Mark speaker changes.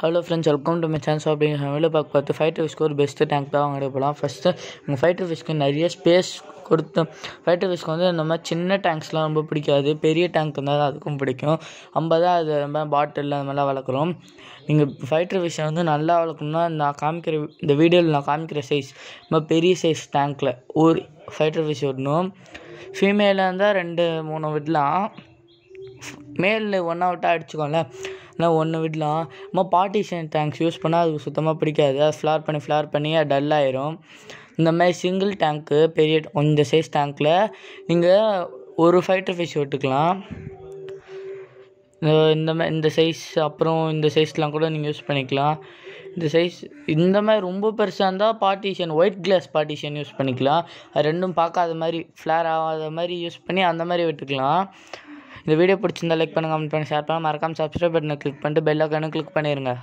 Speaker 1: hello friends welcome to my chance அப்படின்னு வெளில பார்க்க பார்த்து ஃபைட்டர் ஃபிஷ்க்கு ஒரு பெஸ்ட்டு டேங்க் தான் வாங்கிட்டு போகலாம் ஃபஸ்ட்டு உங்கள் ஃபைட்டர் ஃபிஷ்க்கு நிறைய ஸ்பேஸ் கொடுத்து ஃபைட்டர் ஃபிஷ்க்கு வந்து மாதிரி சின்ன டேங்க்ஸ்லாம் ரொம்ப பிடிக்காது பெரிய டேங்க் இருந்தால் தான் அதுக்கும் பிடிக்கும் நம்ம தான் அது ரொம்ப பாட்டில் அந்த மாதிரிலாம் வளர்க்குறோம் நீங்கள் ஃபைட்டர் ஃபிஷ்ஷை வந்து நல்லா வளர்க்கணும்னா நான் காமிக்கிற இந்த வீடியோவில் நான் காமிக்கிற சைஸ் ரொம்ப பெரிய சைஸ் டேங்க்கில் ஒரு ஃபைட்டர் ஃபிஷ் விடணும் ஃபீமேலாக இருந்தால் ரெண்டு மூணு விடலாம் மேலில் ஒன் அவுட்டாக அடிச்சுக்கோங்களேன் இல்லை ஒன்று விடலாம் அம்மா பார்ட்டிஷன் டேங்க்ஸ் யூஸ் பண்ணால் அதுக்கு சுத்தமாக பிடிக்காது அது ஃப்ளார் பண்ணி ஃப்ளார் பண்ணி அது டல் ஆயிரும் இந்த மாதிரி சிங்கிள் டேங்க்கு பெரிய இந்த சைஸ் டேங்க்கில் நீங்கள் ஒரு ஃபைட்டர் ஃபிஷ் விட்டுக்கலாம் இந்த மாதிரி இந்த சைஸ் அப்புறம் இந்த சைஸ்லாம் கூட நீங்கள் யூஸ் பண்ணிக்கலாம் இந்த சைஸ் இந்த மாதிரி ரொம்ப பெருசாக இருந்தால் partition white glass partition use பண்ணிக்கலாம் ரெண்டும் பார்க்காத மாதிரி ஃப்ளேர் ஆகாத மாதிரி யூஸ் பண்ணி அந்த மாதிரி விட்டுக்கலாம் இந்த வீடியோ பிடிச்சிருந்தா லைக் பண்ணுங்கள் கமெண்ட் பண்ணி ஷேர் பண்ணுங்கள் மறக்காமல் சப்ஸ்கிரைப் பட்டனை கிளிக் பண்ணிட்டு பெல் ஐக்கானும் கிளிக் பண்ணிடுங்க